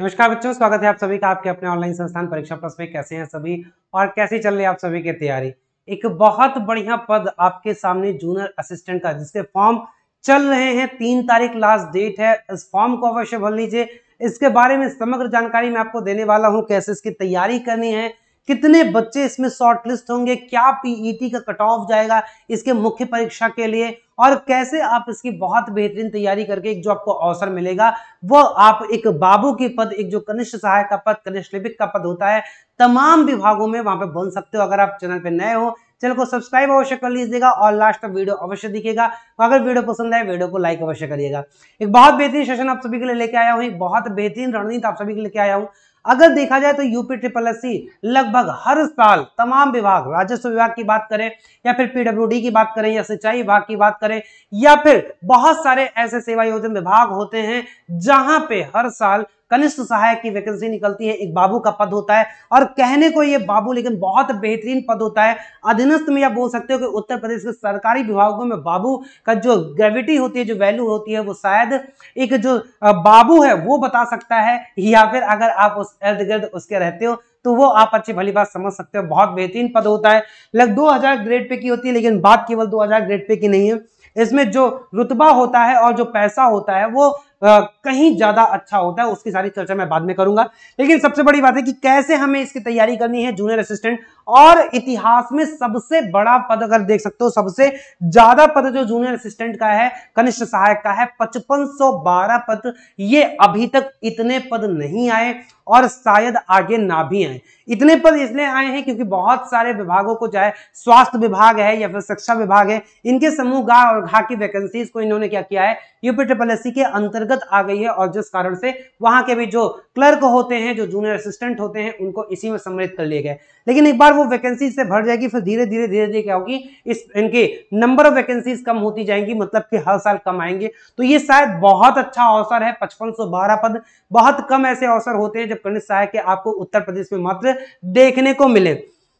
नमस्कार बच्चों स्वागत है आप सभी का आपके अपने ऑनलाइन संस्थान परीक्षा प्लस में कैसे हैं सभी और कैसे चल रही है आप सभी की तैयारी एक बहुत बढ़िया पद आपके सामने जूनियर असिस्टेंट का जिसके फॉर्म चल रहे हैं तीन तारीख लास्ट डेट है इस फॉर्म को अवश्य भर लीजिए इसके बारे में समग्र जानकारी मैं आपको देने वाला हूँ कैसे इसकी तैयारी करनी है कितने बच्चे इसमें शॉर्टलिस्ट होंगे क्या पीईटी e का कट ऑफ जाएगा इसके मुख्य परीक्षा के लिए और कैसे आप इसकी बहुत बेहतरीन तैयारी करके एक जो आपको अवसर मिलेगा वो आप एक बाबू की पद एक जो कनिष्ठ सहायक का पद कनिष्ठ लिपिक का पद होता है तमाम विभागों में वहां पे बन सकते हो अगर आप चैनल पे नए हो चैनल को सब्सक्राइब अवश्य कर लीजिएगा और लास्ट वीडियो अवश्य दिखेगा अगर वीडियो पसंद आए वीडियो को लाइक अवश्य करिएगा एक बहुत बेहतरीन सेशन आप सभी के लिए लेके आया हूँ एक बहुत बेहतरीन रणनीति आप सभी के लिए आया हूँ अगर देखा जाए तो यूपी ट्रिपल एस लगभग हर साल तमाम विभाग राजस्व विभाग की बात करें या फिर डी की बात करें या सिंचाई विभाग की बात करें या फिर बहुत सारे ऐसे सेवा योजन विभाग होते हैं जहां पे हर साल कनिष्ठ सहायक की वैकेंसी निकलती है एक बाबू का पद होता है और कहने को ये बाबू लेकिन बहुत बेहतरीन पद होता है अधीनस्थ में आप बोल सकते हो कि उत्तर प्रदेश के सरकारी विभागों में बाबू का जो ग्रेविटी होती है जो वैल्यू होती है वो शायद एक जो बाबू है वो बता सकता है या फिर अगर आप उस इर्द गिर्द उसके रहते हो तो वो आप अच्छी भली बात समझ सकते हो बहुत बेहतरीन पद होता है लगभग 2000 ग्रेड पे की होती है लेकिन बात केवल 2000 ग्रेड पे की नहीं है इसमें जो रुतबा होता है और जो पैसा होता है वो कहीं ज्यादा अच्छा होता है उसकी सारी चर्चा मैं बाद में करूंगा लेकिन सबसे बड़ी बात है कि कैसे हमें इसकी तैयारी करनी है जूनियर असिस्टेंट और इतिहास में सबसे बड़ा पद अगर देख सकते हो सबसे ज्यादा पद जो जूनियर असिस्टेंट का है कनिष्ठ सहायक का है पचपन पद ये अभी तक इतने पद नहीं आए और शायद आगे ना भी आए इतने पद इसलिए आए हैं क्योंकि बहुत सारे विभागों को चाहे स्वास्थ्य विभाग है या फिर शिक्षा विभाग है इनके समूह गा और घा की वैकेंसीज को इन्होंने क्या किया है यूपी ट्रिपल एस के अंतर्गत आ गई है और जिस कारण से वहां के भी जो क्लर्क होते हैं जो जूनियर असिस्टेंट होते हैं उनको इसी में सम्मिलित कर लिए गए लेकिन एक बार वो वैकेंसी से भर जाएगी फिर धीरे धीरे धीरे धीरे क्या होगी इस इनके नंबर ऑफ वैकेंसीज कम होती जाएंगी मतलब कि हर साल कम आएंगे तो ये शायद बहुत अच्छा अवसर है पचपन पद बहुत कम ऐसे अवसर होते हैं जब कनिष्ठ सहायक आपको उत्तर प्रदेश में मात्र देखने को मिले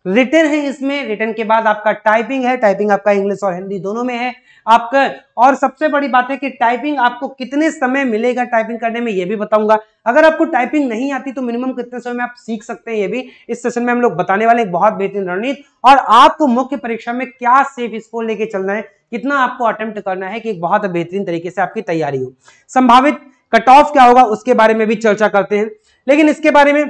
रिटर्न है इसमें रिटर्न के बाद आपका टाइपिंग है टाइपिंग आपका इंग्लिश और हिंदी दोनों में है आपका और सबसे बड़ी बात है कि टाइपिंग आपको कितने समय मिलेगा टाइपिंग करने में यह भी बताऊंगा अगर आपको टाइपिंग नहीं आती तो मिनिमम कितने समय में आप सीख सकते हैं ये भी इस सेशन में हम लोग बताने वाले एक बहुत बेहतरीन रणनीति और आपको मुख्य परीक्षा में क्या सेफ स्कोर लेके चलना है कितना आपको अटेम्प्ट करना है कि एक बहुत बेहतरीन तरीके से आपकी तैयारी हो संभावित कट ऑफ क्या होगा उसके बारे में भी चर्चा करते हैं लेकिन इसके बारे में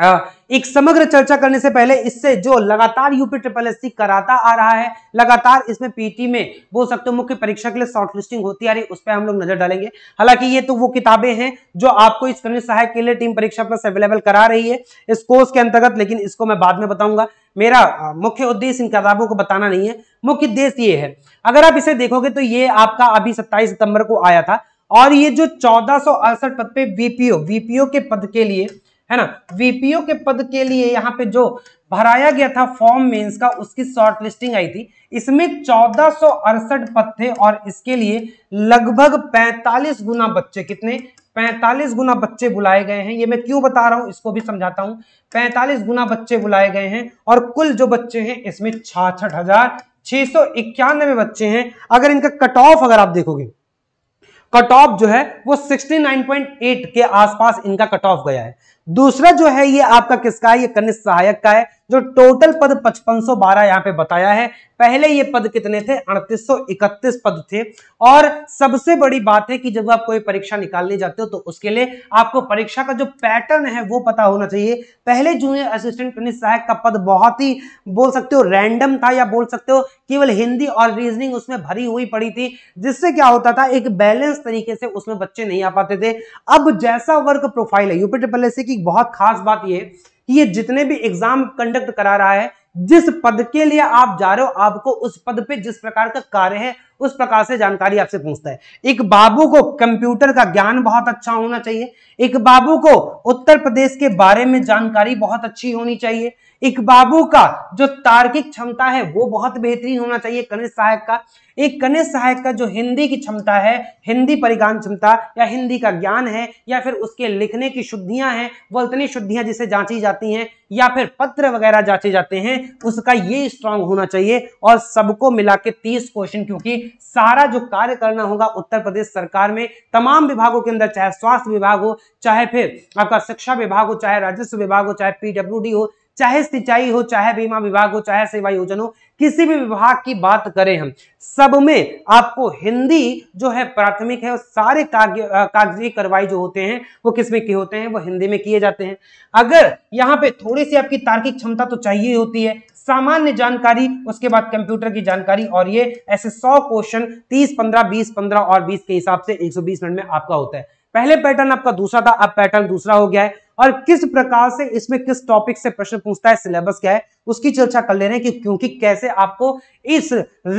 एक समग्र चर्चा करने से पहले इससे जो लगातार यूपी ट्रिपल एससी कराता आ रहा है लगातार इसमें पीटी में बोल सकते हो मुख्य परीक्षा के लिए शॉर्ट लिस्टिंग होती आ रही है उस पर हम लोग नजर डालेंगे हालांकि ये तो वो किताबें हैं जो आपको इस कन्वीन सहायक के लिए टीम परीक्षा प्लस अवेलेबल करा रही है इस कोर्स के अंतर्गत लेकिन इसको मैं बाद में बताऊंगा मेरा मुख्य उद्देश्य इन किताबों को बताना नहीं है मुख्य उद्देश्य ये है अगर आप इसे देखोगे तो ये आपका अभी सत्ताईस सितंबर को आया था और ये जो चौदह पद पे वीपीओ वीपीओ के पद के लिए है ना वीपीओ के पद के लिए यहाँ पे जो भराया गया था फॉर्म मेंस का उसकी शॉर्ट लिस्टिंग आई थी इसमें चौदह पद थे और इसके लिए लगभग 45 गुना बच्चे कितने 45 गुना बच्चे बुलाए गए हैं ये मैं क्यों बता रहा हूं इसको भी समझाता हूं 45 गुना बच्चे बुलाए गए हैं और कुल जो बच्चे हैं इसमें छाछठ हजार छह सौ इक्यानवे बच्चे हैं अगर इनका कट ऑफ अगर आप देखोगे कट ऑफ जो है वो 69.8 के आसपास इनका कट ऑफ गया है दूसरा जो है ये आपका किसका है ये कनिष्ठ सहायक का है जो टोटल पद 5512 यहां पे बताया है पहले ये पद कितने थे 3831 पद थे और सबसे बड़ी बात है कि जब आप कोई परीक्षा निकालने जाते हो तो उसके लिए आपको परीक्षा का जो पैटर्न है वो पता होना चाहिए पहले जूनियर असिस्टेंट गणित सहायक का पद बहुत ही बोल सकते हो रैंडम था या बोल सकते हो केवल हिंदी और रीजनिंग उसमें भरी हुई पड़ी थी जिससे क्या होता था एक बैलेंस तरीके से उसमें बच्चे नहीं आ पाते थे अब जैसा वर्क प्रोफाइल है यूपी ट्रिपल की बहुत खास बात यह ये जितने भी एग्जाम कंडक्ट करा रहा है जिस पद के लिए आप जा रहे हो आपको उस पद पे जिस प्रकार का कार्य है उस प्रकार से जानकारी आपसे पूछता है एक बाबू को कंप्यूटर का ज्ञान बहुत अच्छा होना चाहिए एक बाबू को उत्तर प्रदेश के बारे में जानकारी बहुत अच्छी होनी चाहिए एक बाबू का जो तार्किक क्षमता है वो बहुत बेहतरीन होना चाहिए कनिष्ठ सहायक का एक कनिष्ठ सहायक का जो हिंदी की क्षमता है हिंदी परिगान क्षमता या हिंदी का ज्ञान है या फिर उसके लिखने की शुद्धियां हैं वो इतनी शुद्धियां जिसे जांची जाती हैं या फिर पत्र वगैरह जांचे जाते हैं उसका ये स्ट्रांग होना चाहिए और सबको मिला के क्वेश्चन क्योंकि सारा जो कार्य करना होगा उत्तर प्रदेश सरकार में तमाम विभागों के अंदर चाहे स्वास्थ्य विभाग हो चाहे फिर आपका शिक्षा विभाग हो चाहे राजस्व विभाग हो चाहे पीडब्ल्यू हो चाहे सिंचाई हो चाहे बीमा विभाग हो चाहे सेवा योजना हो किसी भी विभाग की बात करें हम सब में आपको हिंदी जो है प्राथमिक है और सारे कागज कागजी कार्रवाई जो होते हैं वो किसमें के होते हैं वो हिंदी में किए जाते हैं अगर यहाँ पे थोड़ी सी आपकी तार्किक क्षमता तो चाहिए होती है सामान्य जानकारी उसके बाद कंप्यूटर की जानकारी और ये ऐसे सौ क्वेश्चन तीस पंद्रह बीस पंद्रह और बीस के हिसाब से एक मिनट में आपका होता है पहले पैटर्न आपका दूसरा था अब पैटर्न दूसरा हो गया है और किस प्रकार से इसमें किस टॉपिक से प्रश्न पूछता है सिलेबस क्या है उसकी चर्चा कर ले रहे हैं कि क्योंकि कैसे आपको इस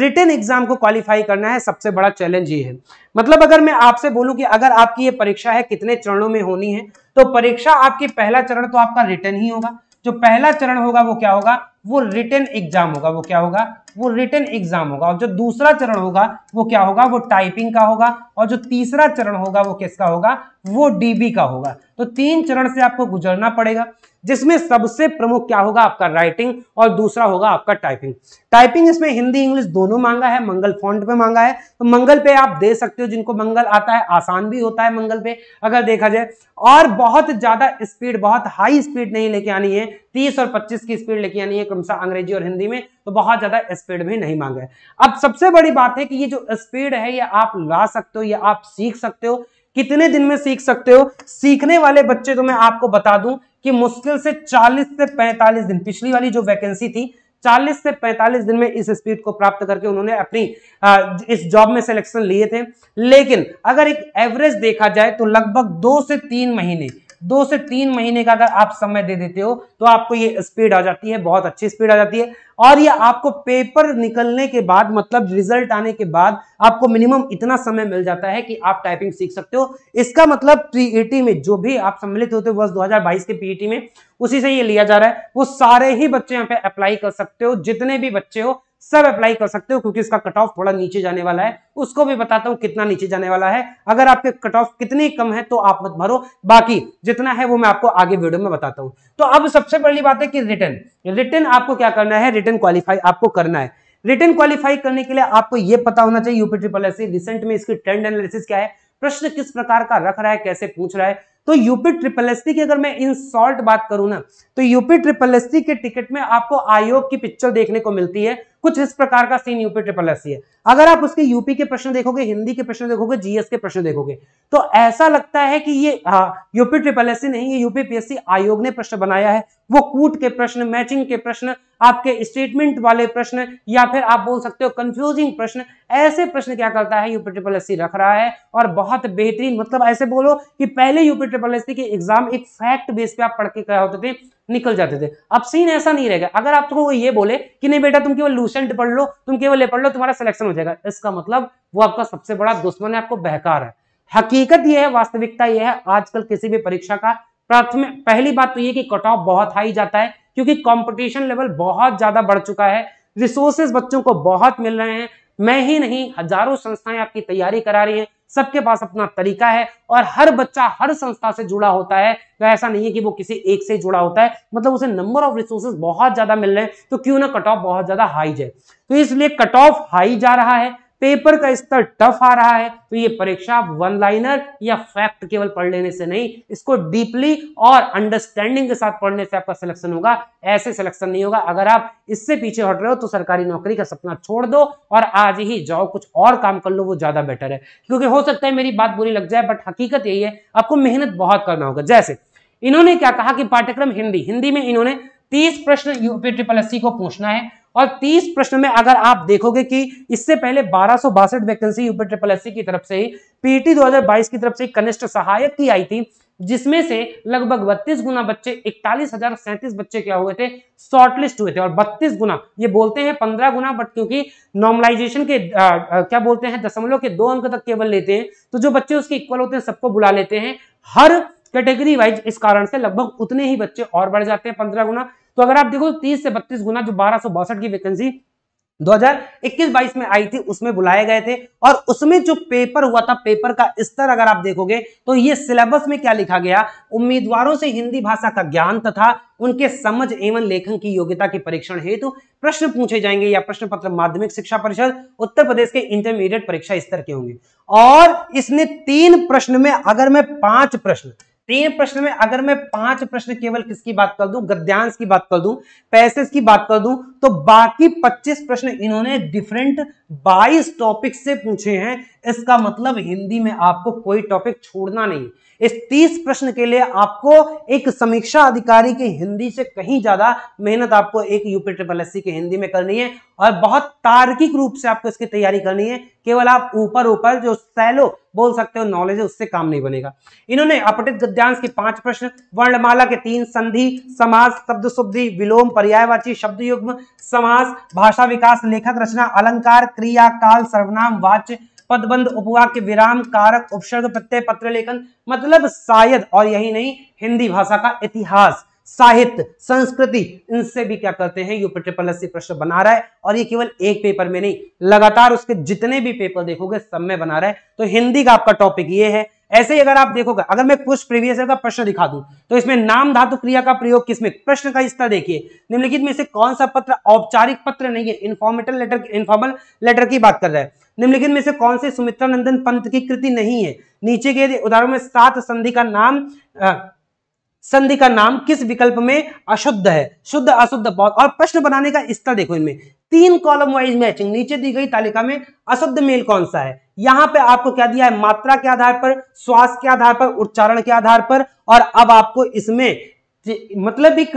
रिटर्न एग्जाम को क्वालिफाई करना है सबसे बड़ा चैलेंज ये है मतलब अगर मैं आपसे बोलूं कि अगर आपकी ये परीक्षा है कितने चरणों में होनी है तो परीक्षा आपकी पहला चरण तो आपका रिटर्न ही होगा जो पहला चरण होगा वो क्या होगा वो रिटर्न एग्जाम होगा वो क्या होगा वो रिटर्न एग्जाम होगा और जो दूसरा चरण होगा वो क्या होगा वो टाइपिंग का होगा और जो तीसरा चरण होगा वो किसका होगा वो डीबी का होगा तो तीन चरण से आपको गुजरना पड़ेगा जिसमें सबसे प्रमुख क्या होगा आपका राइटिंग और दूसरा होगा आपका टाइपिंग टाइपिंग इसमें हिंदी इंग्लिश दोनों मांगा है मंगल फॉन्ट पे मांगा है तो मंगल पे आप दे सकते हो जिनको मंगल आता है आसान भी होता है मंगल पे अगर देखा जाए और बहुत ज्यादा स्पीड बहुत हाई स्पीड नहीं लेके आनी है तीस और पच्चीस की स्पीड लेके आनी है क्रमशः अंग्रेजी और हिंदी में तो बहुत ज़्यादा स्पीड भी नहीं मांगा है अब सबसे बड़ी बात है कि ये जो स्पीड है ये आप ला सकते हो या आप सीख सकते हो कितने दिन में सीख सकते हो सीखने वाले बच्चे तो मैं आपको बता दूं कि मुश्किल से 40 से 45 दिन पिछली वाली जो वैकेंसी थी 40 से 45 दिन में इस स्पीड को प्राप्त करके उन्होंने अपनी आ, इस जॉब में सिलेक्शन लिए थे लेकिन अगर एक एवरेज देखा जाए तो लगभग दो से तीन महीने दो से तीन महीने का अगर आप समय दे देते हो तो आपको ये स्पीड आ जाती है बहुत अच्छी स्पीड आ जाती है और ये आपको पेपर निकलने के बाद मतलब रिजल्ट आने के बाद आपको मिनिमम इतना समय मिल जाता है कि आप टाइपिंग सीख सकते हो इसका मतलब पीईटी e में जो भी आप सम्मिलित होते हो वर्ष 2022 के पीईटी e में उसी से ये लिया जा रहा है वो सारे ही बच्चे यहाँ पे अप्लाई कर सकते हो जितने भी बच्चे हो सब अप्लाई कर सकते हो क्योंकि इसका कट ऑफ थोड़ा नीचे जाने वाला है उसको भी बताता हूँ कितना नीचे जाने वाला है अगर आपके कट ऑफ कितनी कम है तो आप मत भरो बाकी जितना है वो मैं आपको आगे वीडियो में बताता हूँ तो अब सबसे पहली बात है कि रिटर्न रिटर्न आपको क्या करना है रिटर्न क्वालिफाई आपको करना है रिटर्न क्वालिफाई करने के लिए आपको यह पता होना चाहिए यूपी ट्रिपल एस रिसेंट में इसकी ट्रेंड एनालिसिस क्या है प्रश्न किस प्रकार का रख रहा है कैसे पूछ रहा है तो यूपी ट्रिपल एस की अगर मैं इन शॉर्ट बात करूं ना तो यूपी ट्रिपल एस के टिकट में आपको आयोग की पिक्चर देखने को मिलती है कुछ इस प्रकार का सीन यूपी ट्रिपल एस है अगर आप उसके यूपी के प्रश्न देखोगे हिंदी के प्रश्न देखोगे जीएस के प्रश्न देखोगे तो ऐसा लगता है कि ये हाँ यूपी ट्रिपल एस नहीं ये यूपी पीएससी आयोग ने प्रश्न बनाया है वो कूट के प्रश्न मैचिंग के प्रश्न आपके स्टेटमेंट वाले प्रश्न या फिर आप बोल सकते हो कंफ्यूजिंग प्रश्न ऐसे प्रश्न क्या करता है यूपी ट्रिपल एस रख रहा है और बहुत बेहतरीन मतलब ऐसे बोलो कि पहले यूपी ट्रिपल एस के एग्जाम एक फैक्ट बेस पे आप पढ़ के क्या होते थे निकल जाते थे अब सीन ऐसा नहीं रहेगा अगर आप आपको ये बोले कि नहीं बेटा तुम केवल लूसेंट पढ़ लो तुम केवल ये पढ़ लो तुम्हारा सिलेक्शन हो जाएगा इसका मतलब वो आपका सबसे बड़ा दुश्मन है आपको बहकार है हकीकत यह है वास्तविकता यह है आजकल किसी भी परीक्षा का प्राथमिक पहली बात तो ये कि कट ऑफ बहुत हाई जाता है क्योंकि कंपटीशन लेवल बहुत ज्यादा बढ़ चुका है रिसोर्सेज बच्चों को बहुत मिल रहे हैं मैं ही नहीं हजारों संस्थाएं आपकी तैयारी करा रही हैं सबके पास अपना तरीका है और हर बच्चा हर संस्था से जुड़ा होता है तो ऐसा नहीं है कि वो किसी एक से जुड़ा होता है मतलब उसे नंबर ऑफ रिसोर्सेज बहुत ज्यादा मिल रहे हैं तो क्यों ना कट ऑफ बहुत ज्यादा हाई जाए तो इसलिए कट ऑफ हाई जा रहा है पेपर का स्तर टफ आ रहा है तो ये परीक्षा आप वन लाइनर या फैक्ट केवल पढ़ लेने से नहीं इसको डीपली और अंडरस्टैंडिंग के साथ पढ़ने से आपका सिलेक्शन होगा ऐसे सिलेक्शन नहीं होगा अगर आप इससे पीछे हट रहे हो तो सरकारी नौकरी का सपना छोड़ दो और आज ही जाओ कुछ और काम कर लो वो ज्यादा बेटर है क्योंकि हो सकता है मेरी बात बुरी लग जाए बट हकीकत यही है आपको मेहनत बहुत करना होगा जैसे इन्होंने क्या कहा कि पाठ्यक्रम हिंदी हिंदी में इन्होंने तीस प्रश्न यूपी ट्रिपल एस को पूछना है और तीस प्रश्न में अगर आप देखोगे कि इससे पहले बारह वैकेंसी यूपी ट्रिपल एस की तरफ से ही पीटी e दो की तरफ से कनिष्ठ सहायक की आई थी जिसमें से लगभग बत्तीस गुना बच्चे इकतालीस हजार सैंतीस बच्चे क्या हुए थे शॉर्टलिस्ट हुए थे और बत्तीस गुना ये बोलते हैं पंद्रह गुना बट क्योंकि नॉर्मलाइजेशन के आ, आ, क्या बोलते हैं दशमलव के दो अंक तक केवल लेते हैं तो जो बच्चे उसके इक्वल होते हैं सबको बुला लेते हैं हर कैटेगरी वाइज इस कारण से लगभग उतने ही बच्चे और बढ़ जाते हैं पंद्रह गुना तो अगर आप देखो तीस से बत्तीस गुना जो बारह की वैकेंसी 2021-22 में आई थी उसमें बुलाए गए थे और उसमें जो पेपर हुआ था पेपर का स्तर अगर आप देखोगे तो ये सिलेबस में क्या लिखा गया उम्मीदवारों से हिंदी भाषा का ज्ञान तथा उनके समझ एवं लेखन की योग्यता के परीक्षण हेतु प्रश्न पूछे जाएंगे या प्रश्न पत्र माध्यमिक शिक्षा परिषद उत्तर प्रदेश के इंटरमीडिएट परीक्षा स्तर के होंगे और इसने तीन प्रश्न में अगर मैं पांच प्रश्न तीन प्रश्न में अगर मैं पांच प्रश्न केवल किसकी बात कर दूं गद्यांश की बात कर दूं पैसेज की बात कर दूं तो बाकी 25 प्रश्न इन्होंने डिफरेंट 22 टॉपिक से पूछे हैं इसका मतलब हिंदी में आपको कोई टॉपिक छोड़ना नहीं इस तीस प्रश्न के लिए आपको एक समीक्षा अधिकारी की हिंदी से कहीं ज्यादा मेहनत आपको एक यूपी ट्रिपल एस के हिंदी में करनी है और बहुत तार्किक रूप से आपको इसकी तैयारी करनी है केवल आप ऊपर ऊपर जो सैलो बोल सकते हो नॉलेज है उससे काम नहीं बनेगा इन्होंने अपटित गद्यांश के पांच प्रश्न वर्णमाला के तीन संधि समाज शब्द शुद्धि विलोम पर्यायवाची शब्द युग्म समास भाषा विकास लेखक रचना अलंकार क्रिया काल सर्वनाम वाच्य पदबंध उपवाक्य विराम कारक उपसर्ग प्रत्यय पत्र लेखन मतलब शायद और यही नहीं हिंदी भाषा का इतिहास साहित्य संस्कृति इनसे भी क्या करते हैं यूपी ट्रिपल एस प्रश्न बना रहा है और ये केवल एक पेपर में नहीं लगातार उसके जितने भी पेपर देखोगे सब में बना रहा है तो हिंदी का आपका टॉपिक ये है ऐसे ही अगर आप देखोगे अगर मैं कुछ प्रीवियस का प्रश्न दिखा दूं तो इसमें नाम धातु क्रिया का प्रयोग किसमें प्रश्न का स्तर देखिए निम्नलिखित में से कौन सा पत्र औपचारिक पत्र नहीं है इन्फॉर्मेटल लेटर इन्फॉर्मल लेटर की बात कर रहा है निम्नलिखित में से कौन से सुमित्रा नंदन पंत की कृति नहीं है नीचे के उदाहरण में सात संधि का नाम संधि का नाम किस विकल्प में अशुद्ध है शुद्ध अशुद्ध बहुत और प्रश्न बनाने का स्तर देखो इनमें तीन कॉलम वाइज मैचिंग नीचे दी गई तालिका में अशुद्ध मेल कौन सा है यहां पे आपको क्या दिया है मात्रा के आधार पर श्वास के आधार पर उच्चारण के आधार पर और अब आपको इसमें मतलब एक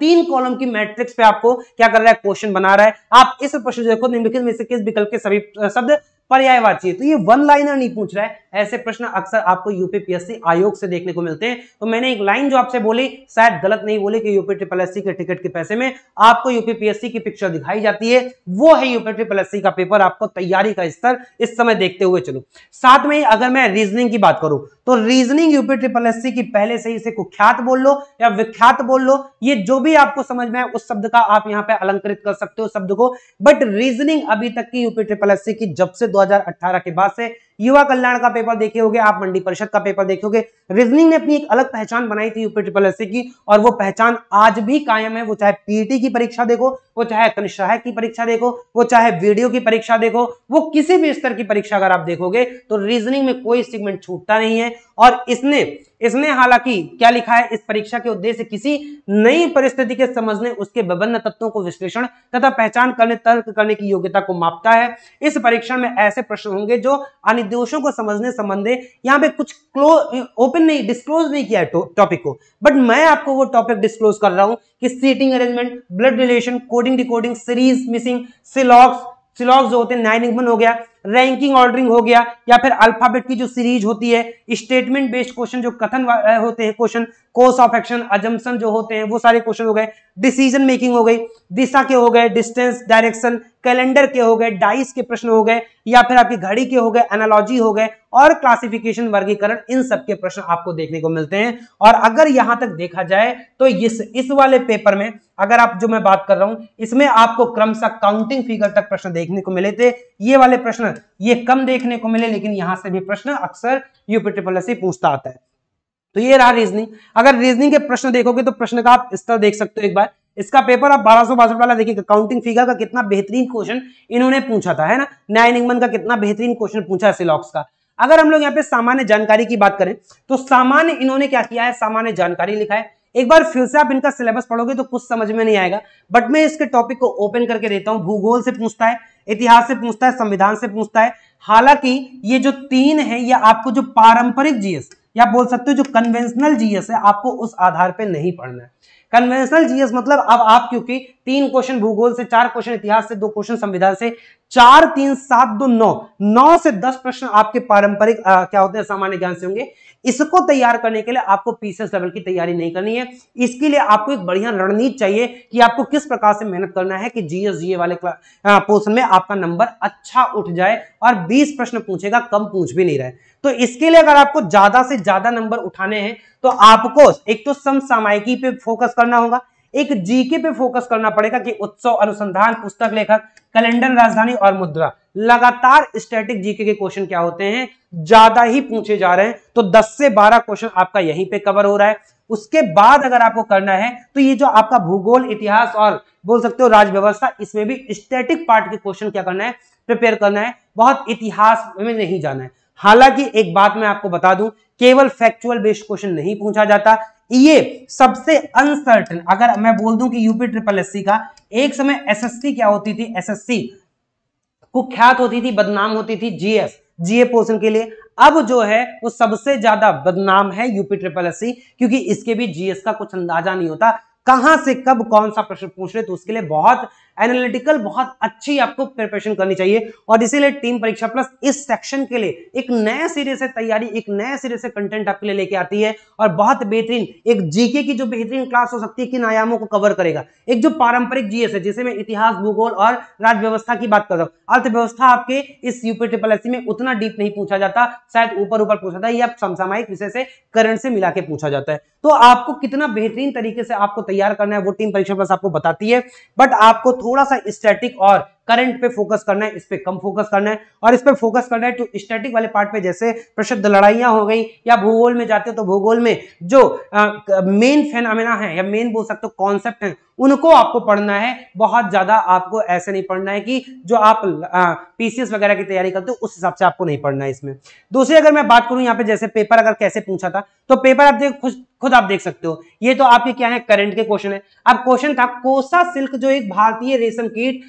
तीन कॉलम की मैट्रिक्स पे आपको क्या कर रहा है क्वेश्चन बना रहा है आप इस प्रश्न देखो निम्नलिखित में से किस विकल्प के सभी शब्द पर्यायवाची है तो ये वन लाइनर नहीं पूछ रहा है ऐसे प्रश्न अक्सर आपको यूपीपीएससी आयोग से देखने को मिलते हैं तो मैंने एक लाइन जो आपसे बोली शायद गलत नहीं बोली कि यूपी ट्रिपल एससी के टिकट के पैसे में आपको यूपीपीएससी की पिक्चर दिखाई जाती है वो है यूपी ट्रिपल एससी का पेपर आपको तैयारी का स्तर इस समय देखते हुए चलो साथ में अगर मैं रीजनिंग की बात करूं तो रीजनिंग यूपी ट्रिपल एससी की पहले से ही इसे कुख्यात बोल लो या विख्यात बोल लो ये जो भी आपको समझ में है उस शब्द का आप यहाँ पे अलंकृत कर सकते हो शब्द को बट रीजनिंग अभी तक की यूपी ट्रिपल एससी की जब से 2018 के बाद से युवा कल्याण का पेपर देखे होंगे आप मंडी परिषद का पेपर देखे होंगे रीजनिंग ने अपनी एक अलग पहचान बनाई थी यूपी ट्रिपल एस की और वो पहचान आज भी कायम है वो चाहे पीटी e की परीक्षा देखो वो चाहे कनिष्ठा की परीक्षा देखो वो चाहे वीडियो की परीक्षा देखो वो किसी भी स्तर की परीक्षा अगर आप देखोगे तो रीजनिंग में कोई सेगमेंट छूटता नहीं है और इसने इसने हालांकि क्या लिखा है इस परीक्षा के उद्देश्य किसी नई परिस्थिति के समझने उसके विभिन्न तत्वों को विश्लेषण तथा पहचान करने तर्क करने की योग्यता को मापता है इस परीक्षण में ऐसे प्रश्न होंगे जो अनिदेशों को समझने संबंधे यहाँ पे कुछ क्लोज ओपन नहीं डिस्क्लोज नहीं किया है टॉपिक को बट मैं आपको वो टॉपिक डिस्क्लोज कर रहा हूँ कि seating arrangement blood relation coding decoding series missing सिलॉक्स सिलॉक्स जो होते हैं नाइन हो गया रैंकिंग ऑर्डरिंग हो गया या फिर अल्फाबेट की जो सीरीज होती है स्टेटमेंट बेस्ड क्वेश्चन जो कथन होते हैं question course of action assumption जो होते हैं वो सारे क्वेश्चन हो गए डिसीजन मेकिंग हो गई दिशा के हो गए डिस्टेंस डायरेक्शन कैलेंडर के हो गए डाइस के प्रश्न हो गए या फिर आपकी घड़ी के हो गए एनालॉजी हो गए और क्लासिफिकेशन वर्गीकरण इन सब के प्रश्न आपको देखने को मिलते हैं और अगर यहां तक देखा जाए तो इस इस वाले पेपर में अगर आप जो मैं बात कर रहा हूं इसमें आपको क्रमशः काउंटिंग फिगर तक प्रश्न देखने को मिले थे ये वाले प्रश्न ये कम देखने को मिले लेकिन यहां से भी प्रश्न अक्सर यूपीटीपल से पूछता आता है तो ये रहा रीजनिंग अगर रीजनिंग के प्रश्न देखोगे तो प्रश्न का आप स्तर देख सकते हो एक बार इसका पेपर आप बारह सौ बासठ वाला देखिए काउंटिंग फिगर का कितना बेहतरीन क्वेश्चन इन्होंने पूछा था है ना न्याय निगमन का कितना बेहतरीन क्वेश्चन पूछा है सिलॉक्स का अगर हम लोग यहाँ पे सामान्य जानकारी की बात करें तो सामान्य इन्होंने क्या किया है सामान्य जानकारी लिखा है एक बार फिर से आप इनका सिलेबस पढ़ोगे तो कुछ समझ में नहीं आएगा बट मैं इसके टॉपिक को ओपन करके देता हूं भूगोल से पूछता है इतिहास से पूछता है संविधान से पूछता है हालांकि ये जो तीन है ये आपको जो पारंपरिक जीएस या बोल सकते हो जो कन्वेंशनल जीएस है आपको उस आधार पर नहीं पढ़ना है कन्वेंशनल जीएस मतलब अब आप क्योंकि तीन क्वेश्चन भूगोल से चार क्वेश्चन इतिहास से दो क्वेश्चन संविधान से चार तीन सात दो नौ नौ से दस प्रश्न आपके पारंपरिक क्या होते हैं सामान्य ज्ञान से होंगे इसको तैयार करने के लिए आपको पीसीएस लेवल की तैयारी नहीं करनी है इसके लिए आपको एक बढ़िया रणनीति चाहिए कि आपको किस प्रकार से मेहनत करना है कि जीएस जीए वाले पोर्सन में आपका नंबर अच्छा उठ जाए और बीस प्रश्न पूछेगा कम पूछ भी नहीं रहे तो इसके लिए अगर आपको ज्यादा से ज्यादा नंबर उठाने हैं तो आपको एक तो समसामायिकी पे फोकस करना होगा एक जीके पे फोकस करना पड़ेगा कि उत्सव अनुसंधान पुस्तक लेखक कैलेंडर राजधानी और मुद्रा लगातार स्टैटिक जीके के क्वेश्चन क्या होते हैं ज्यादा ही पूछे जा रहे हैं तो 10 से 12 क्वेश्चन आपका यहीं पे कवर हो रहा है उसके बाद अगर आपको करना है तो ये जो आपका भूगोल इतिहास और बोल सकते हो राज्य व्यवस्था इसमें भी स्टैटिक पार्ट के क्वेश्चन क्या करना है प्रिपेयर करना है बहुत इतिहास में नहीं जाना है हालांकि एक बात मैं आपको बता दूं केवल फैक्चुअल बेस्ड क्वेश्चन नहीं पूछा जाता ये सबसे अनसर्टन अगर मैं बोल दूं कि यूपी ट्रिपल एससी का एक समय एसएससी क्या होती थी एसएससी कुख्यात होती थी बदनाम होती थी जीएस जीए पोर्शन के लिए अब जो है वो सबसे ज्यादा बदनाम है यूपी ट्रिपल एससी क्योंकि इसके भी जीएस का कुछ अंदाजा नहीं होता कहां से कब कौन सा प्रश्न पूछ रहे तो उसके लिए बहुत एनालिटिकल बहुत अच्छी आपको प्रिपरेशन करनी चाहिए और इसीलिए टीम परीक्षा प्लस इस सेक्शन के लिए एक नया सीरीज से तैयारी एक नया सीरीज से कंटेंट आपके लिए लेके आती है और बहुत बेहतरीन एक जीके की जो बेहतरीन क्लास हो सकती है किन आयामों को कवर करेगा एक जो पारंपरिक जीएस है जिसे मैं इतिहास भूगोल और राजव्यवस्था की बात कर रहा हूँ अर्थव्यवस्था आपके इस यूपी ट्रिपल एस में उतना डीप नहीं पूछा जाता शायद ऊपर ऊपर पूछा जाता है या समसामयिक विषय से करंट से मिला के पूछा जाता है तो आपको कितना बेहतरीन तरीके से आपको तैयार करना है वो टीम परीक्षा प्लस आपको बताती है बट आपको थोड़ा सा स्टैटिक और करंट पे फोकस करना है इस पे कम फोकस करना है और इस पर फोकस करना है तो स्टैटिक वाले पार्ट पे जैसे प्रसिद्ध लड़ाइयां हो गई या भूगोल में जाते हो तो भूगोल में जो मेन फेनामिना है या मेन बोल सकते हो कॉन्सेप्ट है उनको आपको पढ़ना है बहुत ज़्यादा आपको ऐसे नहीं पढ़ना है कि जो आप पीसीएस वगैरह की तैयारी करते हो उस हिसाब से आपको नहीं पढ़ना है इसमें दूसरी अगर मैं बात करूं यहाँ पे जैसे पेपर अगर कैसे पूछा था तो पेपर आप देख खुद खुद आप देख सकते हो ये तो आपके क्या है करंट के क्वेश्चन है अब क्वेश्चन था कोसा सिल्क जो एक भारतीय रेशम कीट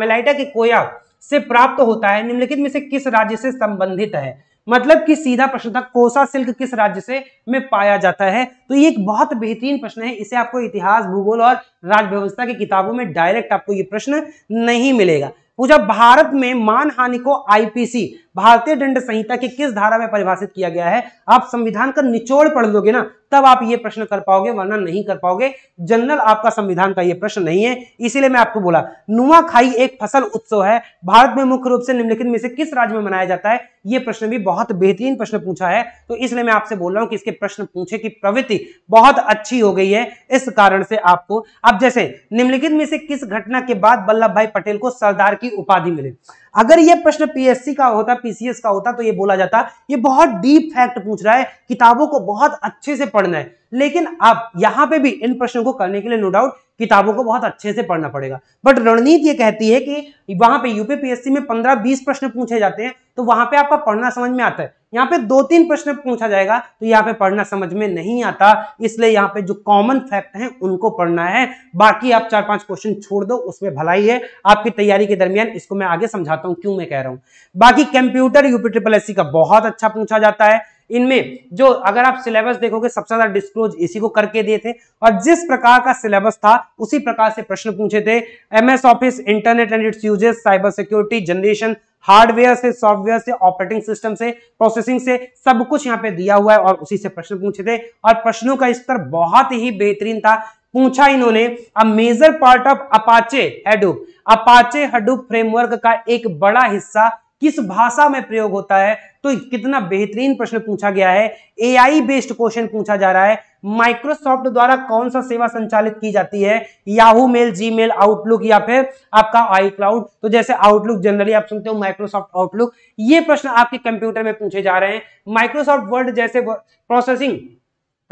मेलाइटा के कोया से प्राप्त होता है निम्नलिखित में से किस राज्य से संबंधित है मतलब कि सीधा प्रश्न था कोसा सिल्क किस राज्य से में पाया जाता है तो ये एक बहुत बेहतरीन प्रश्न है इसे आपको इतिहास भूगोल और राजव्यवस्था व्यवस्था की किताबों में डायरेक्ट आपको ये प्रश्न नहीं मिलेगा पूजा भारत में मानहानि को आईपीसी भारतीय दंड संहिता के किस धारा में परिभाषित किया गया है आप संविधान का निचोड़ पढ़ लोगे ना तब आप ये प्रश्न कर पाओगे वरना नहीं कर पाओगे जनरल आपका संविधान का ये प्रश्न नहीं है इसीलिए मैं आपको बोला नुआखाई एक फसल उत्सव है भारत में मुख्य रूप से निम्नलिखित में से किस राज्य में मनाया जाता है ये प्रश्न भी बहुत बेहतरीन प्रश्न पूछा है तो इसलिए मैं आपसे बोल रहा हूं कि इसके प्रश्न पूछे की प्रवृत्ति बहुत अच्छी हो गई है इस कारण से आपको अब जैसे निम्नलिखित में से किस घटना के बाद वल्लभ भाई पटेल को सरदार की की उपाधि मिले अगर ये प्रश्न पीएससी का होता पीसीएस का होता तो ये बोला जाता ये बहुत डीप फैक्ट पूछ रहा है किताबों को बहुत अच्छे से पढ़ना है लेकिन आप यहां पे भी इन प्रश्नों को करने के लिए नो डाउट किताबों को बहुत अच्छे से पढ़ना पड़ेगा बट रणनीति ये कहती है कि वहां पे यूपीपीएससी में पंद्रह बीस प्रश्न पूछे जाते हैं तो वहां पर आपका पढ़ना समझ में आता है यहाँ पे दो तीन प्रश्न पूछा जाएगा तो यहाँ पे पढ़ना समझ में नहीं आता इसलिए यहाँ पे जो कॉमन फैक्ट हैं उनको पढ़ना है बाकी आप चार पांच क्वेश्चन छोड़ दो उसमें भलाई है आपकी तैयारी के दरमियान इसको मैं आगे समझाता हूँ क्यों मैं कह रहा हूँ बाकी कंप्यूटर यूपी ट्रिपल एस का बहुत अच्छा पूछा जाता है इनमें जो अगर आप सिलेबस देखोगे सबसे ज्यादा डिस्क्लोज इसी को करके दिए थे और जिस प्रकार का सिलेबस था उसी प्रकार से प्रश्न पूछे थे MS office internet and its uses cyber security generation hardware से सॉफ्टवेयर से ऑपरेटिंग सिस्टम से प्रोसेसिंग से सब कुछ यहाँ पे दिया हुआ है और उसी से प्रश्न पूछे थे और प्रश्नों का स्तर बहुत ही बेहतरीन था पूछा इन्होंने a major part of Apache Hadoop Apache Hadoop framework का एक बड़ा हिस्सा किस भाषा में प्रयोग होता है तो कितना बेहतरीन प्रश्न पूछा गया है एआई बेस्ड क्वेश्चन पूछा जा रहा है माइक्रोसॉफ्ट द्वारा कौन सा सेवा संचालित की जाती है Yahoo mail Gmail Outlook या फिर आपका आई क्लाउड तो जैसे आउटलुक जनरली आप सुनते हो माइक्रोसॉफ्ट आउटलुक ये प्रश्न आपके कंप्यूटर में पूछे जा रहे हैं माइक्रोसॉफ्ट वर्ड जैसे प्रोसेसिंग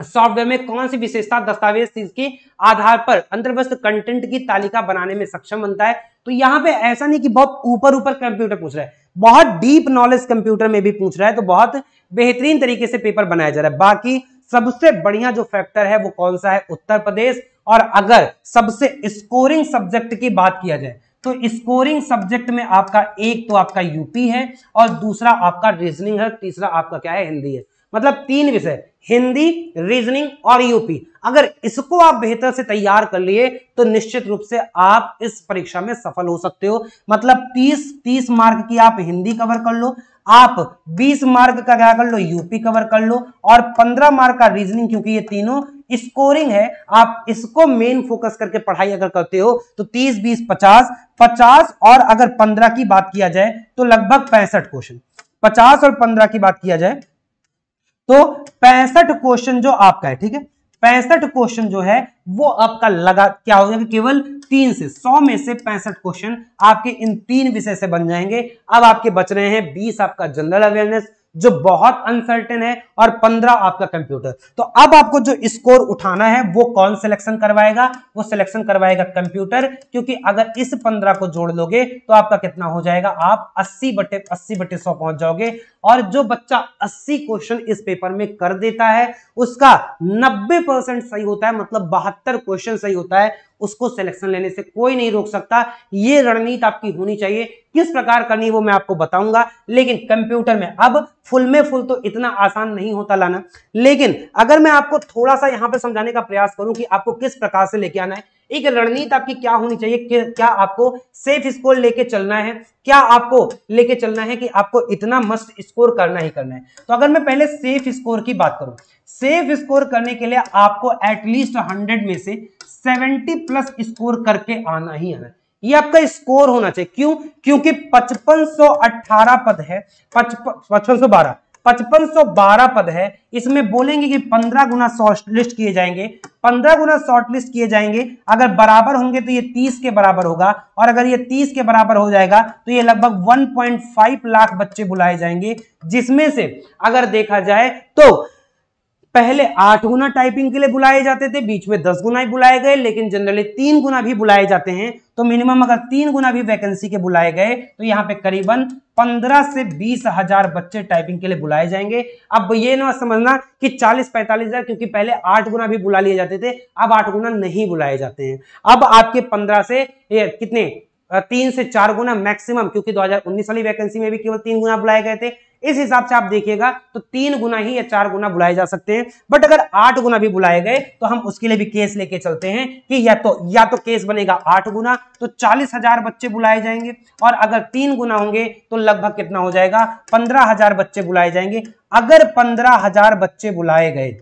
सॉफ्टवेयर में कौन सी विशेषता दस्तावेज के आधार पर अंतर्वस्त कंटेंट की तालिका बनाने में सक्षम बनता है तो यहाँ पे ऐसा नहीं कि बहुत ऊपर ऊपर कंप्यूटर पूछ रहा है बहुत डीप नॉलेज कंप्यूटर में भी पूछ रहा है तो बहुत बेहतरीन तरीके से पेपर बनाया जा रहा है बाकी सबसे बढ़िया जो फैक्टर है वो कौन सा है उत्तर प्रदेश और अगर सबसे स्कोरिंग सब्जेक्ट की बात किया जाए तो स्कोरिंग सब्जेक्ट में आपका एक तो आपका यूपी है और दूसरा आपका रीजनिंग है तीसरा आपका क्या है हिंदी है मतलब तीन विषय हिंदी रीजनिंग और यूपी अगर इसको आप बेहतर से तैयार कर लिए तो निश्चित रूप से आप इस परीक्षा में सफल हो सकते हो मतलब 30 30 मार्क की आप हिंदी कवर कर लो आप 20 मार्क का क्या कर लो यूपी कवर कर लो और 15 मार्क का रीजनिंग क्योंकि ये तीनों स्कोरिंग है आप इसको मेन फोकस करके पढ़ाई अगर करते हो तो 30 20 50 50 और अगर 15 की बात किया जाए तो लगभग पैंसठ क्वेश्चन 50 और 15 की बात किया जाए तो पैंसठ क्वेश्चन जो आपका है ठीक है पैंसठ क्वेश्चन जो है वो आपका लगा क्या हो जाएगा केवल तीन से सौ में से पैंसठ क्वेश्चन आपके इन तीन विषय से बन जाएंगे अब आपके बच रहे हैं बीस आपका जनरल अवेयरनेस जो बहुत अनसर्टेन है और पंद्रह आपका कंप्यूटर तो अब आपको जो स्कोर उठाना है वो कौन सिलेक्शन करवाएगा वो सिलेक्शन करवाएगा कंप्यूटर क्योंकि अगर इस पंद्रह को जोड़ लोगे तो आपका कितना हो जाएगा आप अस्सी बटे अस्सी बटे सौ पहुंच जाओगे और जो बच्चा अस्सी क्वेश्चन इस पेपर में कर देता है उसका नब्बे सही होता है मतलब बहत्तर क्वेश्चन सही होता है उसको सिलेक्शन लेने से कोई नहीं रोक सकता ये रणनीति आपकी होनी चाहिए किस प्रकार करनी वो मैं आपको बताऊंगा लेकिन कंप्यूटर में अब फुल में फुल तो इतना आसान नहीं होता लाना लेकिन अगर मैं आपको थोड़ा सा यहाँ पर समझाने का प्रयास करूं कि आपको किस प्रकार से लेके आना है एक रणनीति आपकी क्या होनी चाहिए क्या आपको सेफ स्कोर लेके चलना है क्या आपको लेके चलना है कि आपको इतना मस्त स्कोर करना ही करना है तो अगर मैं पहले सेफ स्कोर की बात करूं सेफ स्कोर करने के लिए आपको एटलीस्ट हंड्रेड में से सेवेंटी प्लस स्कोर करके आना ही आना ये आपका स्कोर होना चाहिए क्यों क्योंकि 5518 पद है पचपन सौ बारह 5512 पद है इसमें बोलेंगे कि पंद्रह गुना शॉर्टलिस्ट किए जाएंगे पंद्रह गुना शॉर्टलिस्ट किए जाएंगे अगर बराबर होंगे तो ये तीस के बराबर होगा और अगर ये तीस के बराबर हो जाएगा तो ये लगभग वन पॉइंट फाइव लाख बच्चे बुलाए जाएंगे जिसमें से अगर देखा जाए तो पहले आठ गुना टाइपिंग के लिए बुलाए जाते थे बीच में दस गुना ही बुलाए गए लेकिन जनरली तीन गुना भी बुलाए जाते हैं तो मिनिमम अगर तीन गुना भी वैकेंसी के बुलाए गए तो यहाँ पे करीबन पंद्रह से बीस हजार बच्चे टाइपिंग के लिए बुलाए जाएंगे अब ये ना समझना कि चालीस पैंतालीस हजार क्योंकि पहले आठ गुना भी बुला लिए जाते थे अब आठ गुना नहीं बुलाए जाते हैं अब आपके पंद्रह से ये, कितने तीन से चार गुना मैक्सिमम क्योंकि 2019 वाली वैकेंसी में भी केवल तीन गुना बुलाए गए थे इस हिसाब से आप देखिएगा तो तीन गुना ही या चार गुना बुलाए जा सकते हैं बट अगर आठ गुना भी बुलाए गए तो हम उसके लिए भी केस लेके चलते हैं कि या तो या तो केस बनेगा आठ गुना तो चालीस हजार बच्चे बुलाए जाएंगे और अगर तीन गुना होंगे तो लगभग कितना हो जाएगा पंद्रह हजार बच्चे बुलाए जाएंगे अगर पंद्रह हजार बच्चे बुलाए गए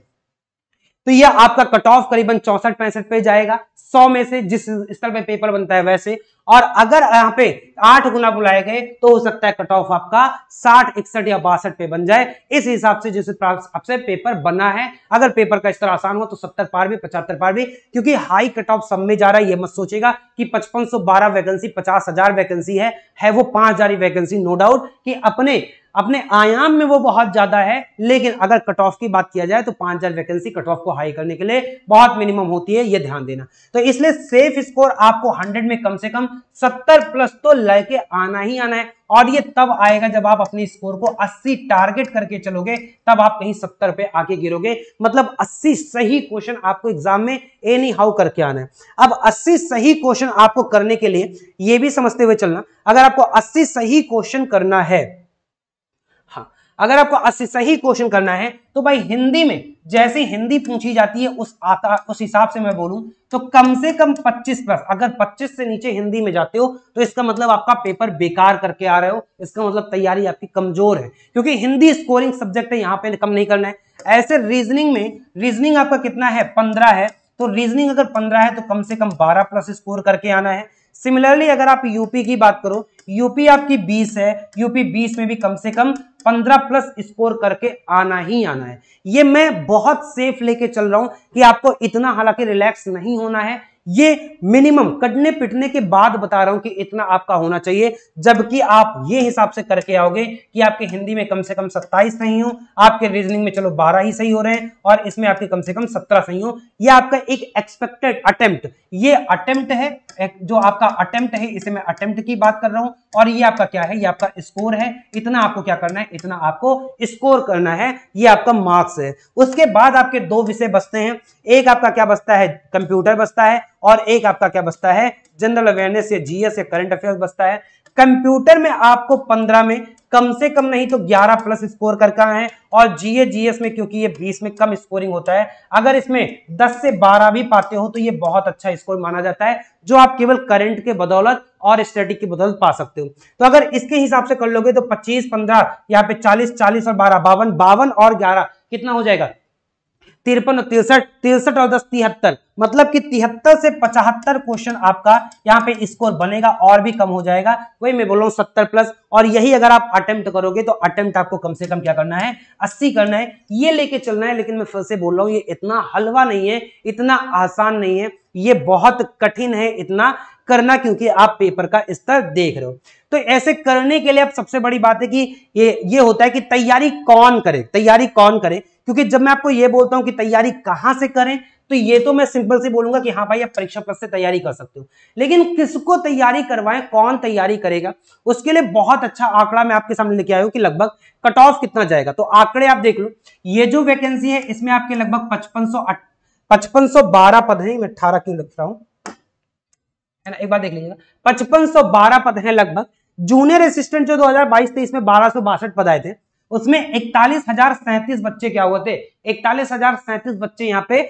तो ये आपका कट ऑफ करीबन चौसठ पैंसठ पे जाएगा सौ में से जिस स्तर पे पेपर बनता है वैसे और अगर यहाँ पे आठ गुना बुलाए गए तो हो सकता है कट ऑफ आपका साठ इकसठ या बासठ पे बन जाए इस हिसाब से जिस आपसे पेपर बना है अगर पेपर का स्तर आसान हो तो सत्तर पार भी पचहत्तर पार भी क्योंकि हाई कट ऑफ सब में जा रहा है ये मत सोचेगा कि पचपन सौ बारह वैकेंसी पचास हजार वैकेंसी है है वो पांच वैकेंसी नो डाउट कि अपने अपने आयाम में वो बहुत ज्यादा है लेकिन अगर कट ऑफ की बात किया जाए तो पांच हजार वैकेंसी कट ऑफ को हाई करने के लिए बहुत मिनिमम होती है ये ध्यान देना तो इसलिए सेफ स्कोर आपको हंड्रेड में कम से कम सत्तर प्लस तो लेके आना ही आना है और ये तब आएगा जब आप अपने स्कोर को 80 टारगेट करके चलोगे तब आप कहीं सत्तर पे आके गिरोगे मतलब अस्सी सही क्वेश्चन आपको एग्जाम में एनी हाउ करके आना है अब अस्सी सही क्वेश्चन आपको करने के लिए ये भी समझते हुए चलना अगर आपको अस्सी सही क्वेश्चन करना है अगर आपको सही क्वेश्चन करना है तो भाई हिंदी में जैसे हिंदी पूछी जाती है उस आता उस हिसाब से मैं बोलूं तो कम से कम 25 प्लस अगर 25 से नीचे हिंदी में जाते हो तो इसका मतलब आपका पेपर बेकार करके आ रहे हो इसका मतलब तैयारी आपकी कमजोर है क्योंकि हिंदी स्कोरिंग सब्जेक्ट है यहाँ पे कम नहीं करना है ऐसे रीजनिंग में रीजनिंग आपका कितना है पंद्रह है तो रीजनिंग अगर पंद्रह है तो कम से कम बारह प्लस स्कोर करके आना है सिमिलरली अगर आप यूपी की बात करो यूपी आपकी बीस है यूपी बीस में भी कम से कम पंद्रह प्लस स्कोर करके आना ही आना है ये मैं बहुत सेफ लेके चल रहा हूं कि आपको इतना हालांकि रिलैक्स नहीं होना है ये मिनिमम कटने पिटने के बाद बता रहा हूं कि इतना आपका होना चाहिए जबकि आप ये हिसाब से करके आओगे कि आपके हिंदी में कम से कम सत्ताईस सही हो आपके रीजनिंग में चलो बारह ही सही हो रहे हैं और इसमें आपके कम से कम सत्रह सही हो यह आपका एक एक्सपेक्टेड अटेम्प्ट ये अटेम्प्ट है जो आपका अटेम्प्ट है इसे मैं अटेम्प्ट की बात कर रहा हूं और ये आपका क्या है ये आपका स्कोर है इतना आपको क्या करना है इतना आपको स्कोर करना है ये आपका मार्क्स है उसके बाद आपके दो विषय बचते हैं एक आपका क्या बचता है कंप्यूटर बचता है और एक आपका क्या बचता है जनरल अवेयरनेस या जीएस या करंट अफेयर्स बचता है कंप्यूटर में आपको पंद्रह में कम से कम नहीं तो 11 प्लस स्कोर कर का है और जीए जीएस में क्योंकि ये 20 में कम स्कोरिंग होता है अगर इसमें 10 से 12 भी पाते हो तो ये बहुत अच्छा स्कोर माना जाता है जो आप केवल करंट के बदौलत और स्टैटिक की बदौलत पा सकते हो तो अगर इसके हिसाब से कर लोगे तो 25 15 यहाँ पे 40 40 और 12 बावन बावन और 11 कितना हो जाएगा तिरपन और तिरसठ तिरसठ और दस तिहत्तर मतलब कि तिहत्तर से पचहत्तर क्वेश्चन आपका यहाँ पे स्कोर बनेगा और भी कम हो जाएगा वही मैं बोल रहा हूँ सत्तर प्लस और यही अगर आप अटेम्प्ट करोगे तो अटेम्प्ट आपको कम से कम क्या करना है अस्सी करना है ये लेके चलना है लेकिन मैं फिर से बोल रहा हूँ ये इतना हलवा नहीं है इतना आसान नहीं है ये बहुत कठिन है इतना करना क्योंकि आप पेपर का स्तर देख रहे हो तो ऐसे करने के लिए अब सबसे बड़ी बात है कि ये ये होता है कि तैयारी कौन करे तैयारी कौन करे क्योंकि जब मैं आपको ये बोलता हूँ कि तैयारी कहाँ से करें तो ये तो मैं सिंपल से बोलूंगा कि हाँ भाई आप परीक्षा प्लस से तैयारी कर सकते हो लेकिन किसको तैयारी करवाएं कौन तैयारी करेगा उसके लिए बहुत अच्छा आंकड़ा मैं आपके सामने लेके आया हूँ कि लगभग कट ऑफ कितना जाएगा तो आंकड़े आप देख लो ये जो वैकेंसी है इसमें आपके लगभग पचपन सौ पचपन सौ बारह पद है मैं अठारह क्यों लिख रहा हूँ एक बार देख लीजिएगा पचपन सौ बारह पद है लगभग जूनियर असिस्टेंट जो दो हजार बाईस में बारह सौ बासठ पद आए थे उसमें इकतालीस हजार सैंतीस बच्चे क्या हुए थे इकतालीस हजार सैंतीस बच्चे यहाँ पे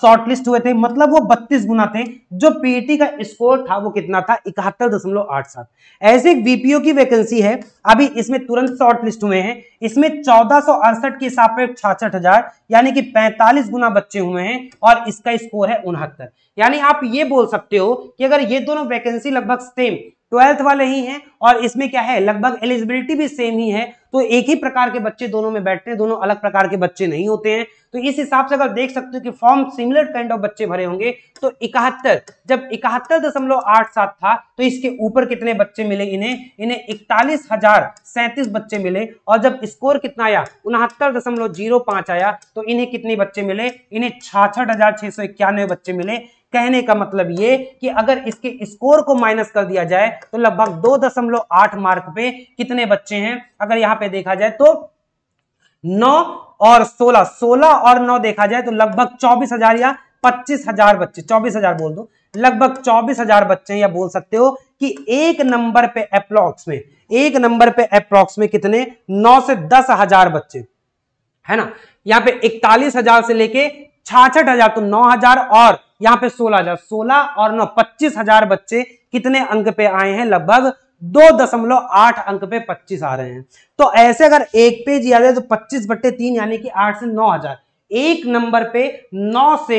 शॉर्ट लिस्ट हुए थे मतलब वो बत्तीस गुना थे जो पीएटी e का स्कोर था वो कितना था इकहत्तर दशमलव आठ सात ऐसे बीपीओ की वैकेंसी है अभी इसमें तुरंत शॉर्ट लिस्ट हुए हैं इसमें चौदह सौ अड़सठ के सापेक्ष छाछठ हजार यानी कि पैंतालीस गुना बच्चे हुए हैं और इसका स्कोर है उनहत्तर यानी आप ये बोल सकते हो कि अगर ये दोनों वैकेंसी लगभग सेम ट्वेल्थ वाले ही हैं और इसमें क्या है लगभग एलिजिबिलिटी भी सेम ही है तो एक ही प्रकार के बच्चे दोनों में बैठते हैं दोनों अलग प्रकार के बच्चे नहीं होते हैं तो इस हिसाब से अगर देख सकते हो कि फॉर्म सिमिलर काइंड ऑफ बच्चे भरे होंगे तो इकहत्तर जब इकहत्तर दशमलव आठ सात था तो इसके ऊपर कितने बच्चे मिले इन्हें इन्हें इकतालीस हजार सैंतीस बच्चे मिले और जब स्कोर कितना आया उनहत्तर दशमलव जीरो पांच आया तो इन्हें कितने बच्चे मिले इन्हें छाछठ हजार छह सौ इक्यानवे बच्चे मिले कहने का मतलब ये कि अगर इसके स्कोर को माइनस कर दिया जाए तो लगभग दो दशमलव आठ मार्क पे कितने बच्चे हैं अगर यहां पे देखा जाए तो नौ और सोलह सोलह और नौ देखा जाए तो लगभग चौबीस हजार या पच्चीस हजार बच्चे चौबीस हजार बोल दो लगभग चौबीस हजार बच्चे या बोल सकते हो कि एक नंबर पे अप्रॉक्स में एक नंबर पे अप्रॉक्स में कितने नौ से दस हजार बच्चे है ना यहां पे इकतालीस हजार से लेके छाछ हजार तो नौ हजार और यहाँ पे सोलह हजार सोलह और नौ पच्चीस हजार बच्चे कितने अंक पे आए हैं लगभग दो दशमलव आठ अंक पे पच्चीस आ रहे हैं तो ऐसे अगर एक पेज याद है तो पच्चीस बट्टे तीन यानी कि आठ से नौ हजार एक नंबर पे नौ से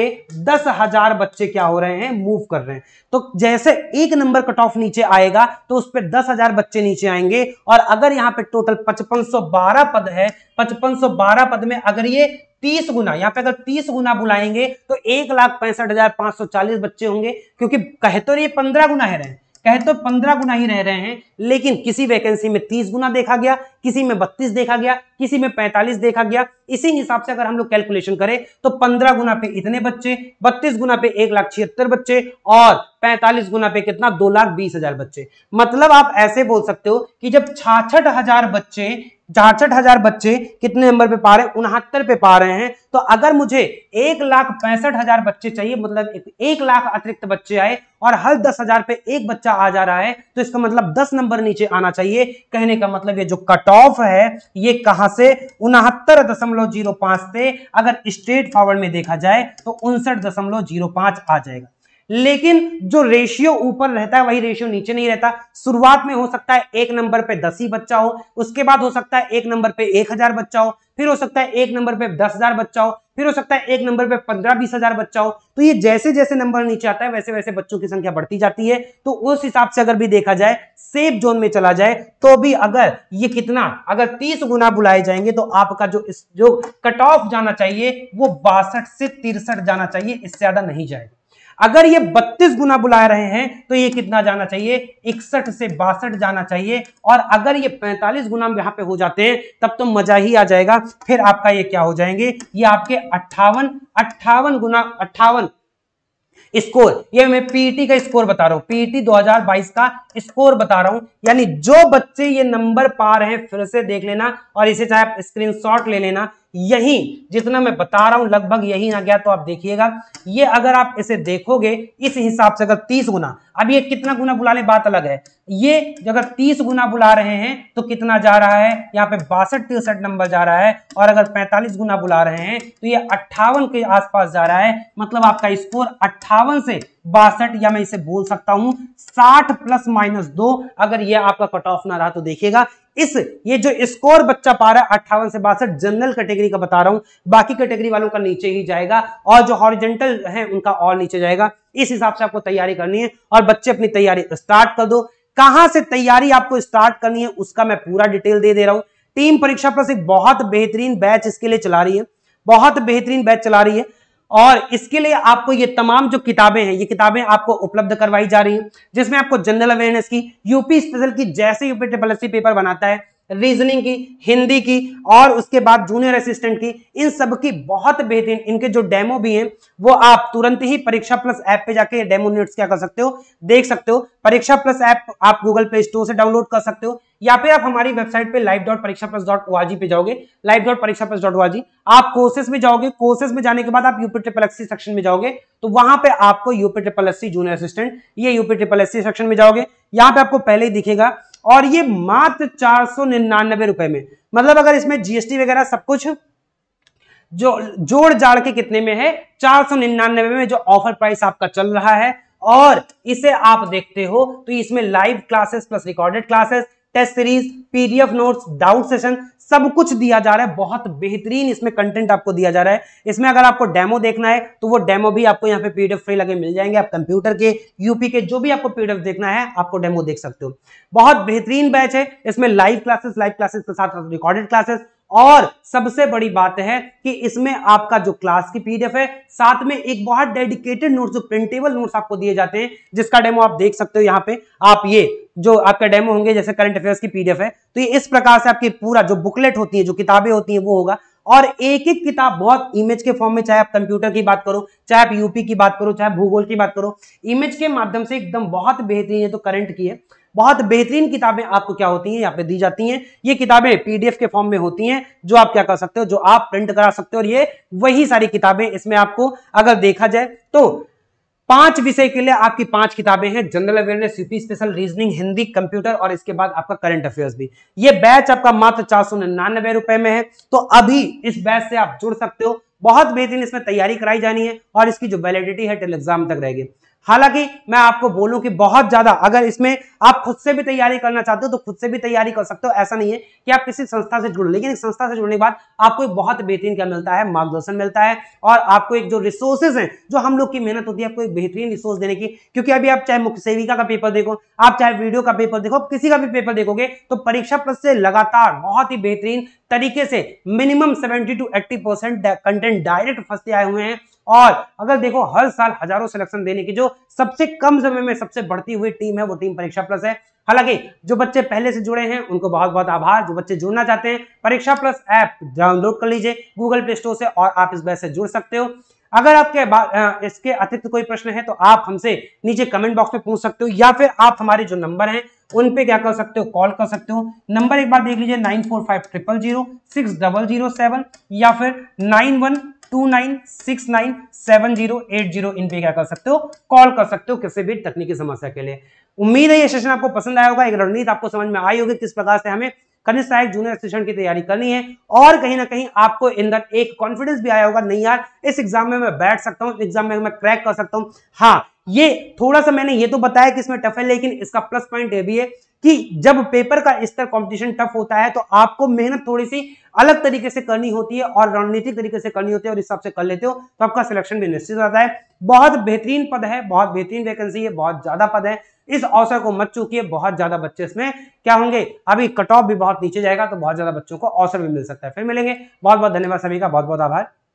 दस हजार बच्चे क्या हो रहे हैं मूव कर रहे हैं तो जैसे एक नंबर कट ऑफ नीचे आएगा तो उस पर दस हजार बच्चे नीचे आएंगे और अगर यहाँ पे टोटल पचपन सौ बारह पद है पचपन सौ बारह पद में अगर ये तीस गुना यहाँ पे अगर तीस गुना बुलाएंगे तो एक लाख पैंसठ हजार पांच सौ चालीस बच्चे होंगे क्योंकि कहे तो ये पंद्रह गुना है रहे हैं कहे तो पंद्रह गुना ही रह रहे हैं लेकिन किसी वैकेंसी में तीस गुना देखा गया किसी में बत्तीस देखा गया किसी में पैंतालीस देखा गया इसी हिसाब से अगर हम लोग कैलकुलेशन करें तो पंद्रह गुना पे इतने बच्चे बत्तीस गुना पे एक लाख छिहत्तर बच्चे और पैंतालीस गुना पे कितना दो लाख बीस हजार बच्चे मतलब आप ऐसे बोल सकते हो कि जब छाछठ हजार बच्चे झासठ हजार बच्चे कितने नंबर पे पा रहे हैं उनहत्तर पे पा रहे हैं तो अगर मुझे एक लाख पैंसठ हजार बच्चे चाहिए मतलब एक, एक लाख अतिरिक्त बच्चे आए और हर दस हजार पे एक बच्चा आ जा रहा है तो इसका मतलब दस नंबर नीचे आना चाहिए कहने का मतलब ये जो कट ऑफ है ये कहां से उनहत्तर दशमलव जीरो पांच से अगर स्ट्रेट फॉरवर्ड में देखा जाए तो उनसठ दशमलव जीरो पांच आ जाएगा लेकिन जो रेशियो ऊपर रहता है वही रेशियो नीचे नहीं रहता शुरुआत में हो सकता है एक नंबर पे दस ही बच्चा हो उसके बाद हो सकता है एक नंबर पे एक हजार बच्चा हो फिर हो सकता है एक नंबर पे दस हजार बच्चा हो फिर हो सकता है एक नंबर पे पंद्रह बीस हजार बच्चा हो तो ये जैसे जैसे नंबर नीचे आता है वैसे वैसे बच्चों की संख्या बढ़ती जाती है तो उस हिसाब से अगर भी देखा जाए सेफ जोन में चला जाए तो भी अगर ये कितना अगर तीस गुना बुलाए जाएंगे तो आपका जो इस जो कट ऑफ जाना चाहिए वो बासठ से तिरसठ जाना चाहिए इससे ज्यादा नहीं जाएगा अगर ये 32 गुना बुला रहे हैं तो ये कितना जाना चाहिए इकसठ से बासठ जाना चाहिए और अगर ये 45 गुना यहाँ पे हो जाते हैं तब तो मजा ही आ जाएगा फिर आपका ये क्या हो जाएंगे ये आपके अट्ठावन अट्ठावन गुना अट्ठावन स्कोर ये मैं पीटी का स्कोर बता रहा हूँ पीटी 2022 का स्कोर बता रहा हूं यानी जो बच्चे ये नंबर पा रहे हैं फिर से देख लेना और इसे चाहे आप स्क्रीनशॉट ले लेना यही जितना मैं बता रहा हूं लगभग यही आ गया तो आप देखिएगा ये अगर आप इसे देखोगे इस हिसाब से अगर तीस गुना अब ये कितना गुना बुला ले बात अलग है ये अगर 30 गुना बुला रहे हैं तो कितना जा रहा है यहाँ पे बासठ तिरसठ नंबर जा रहा है और अगर 45 गुना बुला रहे हैं तो ये अट्ठावन के आसपास जा रहा है मतलब आपका स्कोर अट्ठावन से बासठ या मैं इसे बोल सकता हूं 60 प्लस माइनस दो अगर ये आपका कट ऑफ ना रहा तो देखिएगा इस ये जो स्कोर बच्चा पा रहा है अट्ठावन से बासठ जनरल कैटेगरी का बता रहा हूं बाकी कैटेगरी वालों का नीचे ही जाएगा और जो हॉरिजेंटल है उनका और नीचे जाएगा इस हिसाब से आपको तैयारी करनी है और बच्चे अपनी तैयारी स्टार्ट कर दो कहां से तैयारी आपको स्टार्ट करनी है उसका मैं पूरा डिटेल दे दे रहा हूं टीम परीक्षा प्लस एक बहुत बेहतरीन बैच इसके लिए चला रही है बहुत बेहतरीन बैच चला रही है और इसके लिए आपको ये तमाम जो किताबें हैं ये किताबें आपको उपलब्ध करवाई जा रही हैं जिसमें आपको जनरल अवेयरनेस की यूपी स्पेशल की जैसे यूपी ट्रिपल एस पेपर बनाता है रीजनिंग की हिंदी की और उसके बाद जूनियर असिस्टेंट की इन सब की बहुत बेहतरीन इनके जो डेमो भी हैं वो आप तुरंत ही परीक्षा प्लस ऐप पे जाके डेमो नोट्स क्या कर सकते हो देख सकते हो परीक्षा प्लस ऐप आप गूगल प्ले स्टोर से डाउनलोड कर सकते हो या पे आप हमारी वेबसाइट पे live dot Pariksha plus dot O पे जाओगे live dot Pariksha plus dot O आप कोर्सेस में जाओगे कोर्सेस में जाने के बाद आप यूपी ट्रिपल एस सेक्शन में जाओगे तो वहां पे आपको UP triple S junior assistant ये यूपी ट्रिपल एस सेक्शन में जाओगे यहाँ पे आपको पहले ही दिखेगा और ये मात्र चार सौ निन्यानबे रुपए में मतलब अगर इसमें जीएसटी वगैरह सब कुछ जो जोड़ जाड़ के कितने में है चार सौ निन्यानबे में जो ऑफर प्राइस आपका चल रहा है और इसे आप देखते हो तो इसमें live classes plus recorded classes test series PDF notes doubt session सब कुछ दिया जा रहा है बहुत बेहतरीन इसमें कंटेंट आपको दिया जा रहा है इसमें अगर आपको डेमो देखना है तो वो डेमो भी आपको यहाँ पे पीडीएफ फ्री लगे मिल जाएंगे आप कंप्यूटर के यूपी के जो भी आपको पीडीएफ देखना है आपको डेमो देख सकते हो बहुत बेहतरीन बैच है इसमें लाइव क्लासेस लाइव क्लासेस के साथ रिकॉर्डेड क्लासेस और सबसे बड़ी बात है कि इसमें आपका जो क्लास की पीडीएफ है साथ में एक बहुत डेडिकेटेड नोट्स जो प्रिंटेबल नोट्स आपको दिए जाते हैं जिसका डेमो आप देख सकते हो यहाँ पे आप ये जो आपके डेमो होंगे जैसे करंट अफेयर्स की पीडीएफ है तो ये इस प्रकार से आपकी पूरा जो बुकलेट होती है जो किताबें होती है वो होगा और एक एक किताब बहुत इमेज के फॉर्म में चाहे आप कंप्यूटर की बात करो चाहे आप यूपी की बात करो चाहे भूगोल की बात करो इमेज के माध्यम से एकदम बहुत बेहतरीन है तो करंट की है बहुत बेहतरीन किताबें आपको क्या होती हैं यहाँ पे दी जाती हैं ये किताबें पीडीएफ के फॉर्म में होती हैं जो आप क्या कर सकते हो जो आप प्रिंट करा सकते हो और ये वही सारी किताबें इसमें आपको अगर देखा जाए तो पांच विषय के लिए आपकी पांच किताबें हैं general awareness UP special reasoning Hindi computer और इसके बाद आपका करंट अफेयर्स भी ये बैच आपका मात्र चार सौ निन्यानबे रुपए में है तो अभी इस बैच से आप जुड़ सकते हो बहुत बेहतरीन इसमें तैयारी कराई जानी है और इसकी जो वैलिडिटी है टेल एग्जाम तक रहेगी हालांकि मैं आपको बोलूं कि बहुत ज्यादा अगर इसमें आप खुद से भी तैयारी करना चाहते हो तो खुद से भी तैयारी कर सकते हो ऐसा नहीं है कि आप किसी संस्था से जुड़ो लेकिन एक संस्था से जुड़ने के बाद आपको एक बहुत बेहतरीन क्या मिलता है मार्गदर्शन मिलता है और आपको एक जो रिसोर्सेज हैं जो हम लोग की मेहनत होती है आपको एक बेहतरीन रिसोर्स देने की क्योंकि अभी आप चाहे मुख्य सेविका का पेपर देखो आप चाहे वीडियो का पेपर देखो किसी का भी पेपर देखोगे तो परीक्षा प्लस से लगातार बहुत ही बेहतरीन तरीके से minimum seventy to eighty percent content direct फंसते आए हुए हैं और अगर देखो हर साल हजारों सिलेक्शन देने की जो सबसे कम समय में सबसे बढ़ती हुई टीम है वो टीम परीक्षा प्लस है हालांकि जो बच्चे पहले से जुड़े हैं उनको बहुत बहुत आभार जो बच्चे जुड़ना चाहते हैं परीक्षा प्लस ऐप डाउनलोड कर लीजिए गूगल प्ले स्टोर से और आप इस बैच से जुड़ सकते हो अगर आपके इसके अतिरिक्त कोई प्रश्न है तो आप हमसे नीचे कमेंट बॉक्स में पूछ सकते हो या फिर आप हमारे जो नंबर हैं उन पे क्या कर सकते हो कॉल कर सकते हो नंबर एक बार देख लीजिए nine four five triple zero six double zero seven या फिर nine one two nine six nine seven zero eight zero इन पे क्या कर सकते हो कॉल कर सकते हो किसी भी तकनीकी समस्या के लिए उम्मीद है ये सेशन आपको पसंद आया होगा एक रणनीति तो आपको समझ में आई होगी किस प्रकार से हमें कनिष्ठ सहायक जूनियर सेशन की तैयारी करनी है और कहीं ना कहीं आपको इन एक कॉन्फिडेंस भी आया होगा नहीं यार इस एग्जाम में मैं बैठ सकता हूँ एग्जाम में मैं क्रैक कर सकता हूँ हाँ ये थोड़ा सा मैंने ये तो बताया कि इसमें टफ है लेकिन इसका प्लस पॉइंट ये भी है कि जब पेपर का स्तर कंपटीशन टफ होता है तो आपको मेहनत थोड़ी सी अलग तरीके से करनी होती है और रणनीतिक तरीके से करनी होती है और हिसाब से कर लेते हो तो आपका सिलेक्शन भी निश्चित आता है बहुत बेहतरीन पद है बहुत बेहतरीन वैकेंसी है बहुत ज्यादा पद है इस अवसर को मत है बहुत ज्यादा बच्चे इसमें क्या होंगे अभी कट ऑफ भी बहुत नीचे जाएगा तो बहुत ज्यादा बच्चों को अवसर भी मिल सकता है फिर मिलेंगे बहुत बहुत धन्यवाद सभी का बहुत बहुत आभार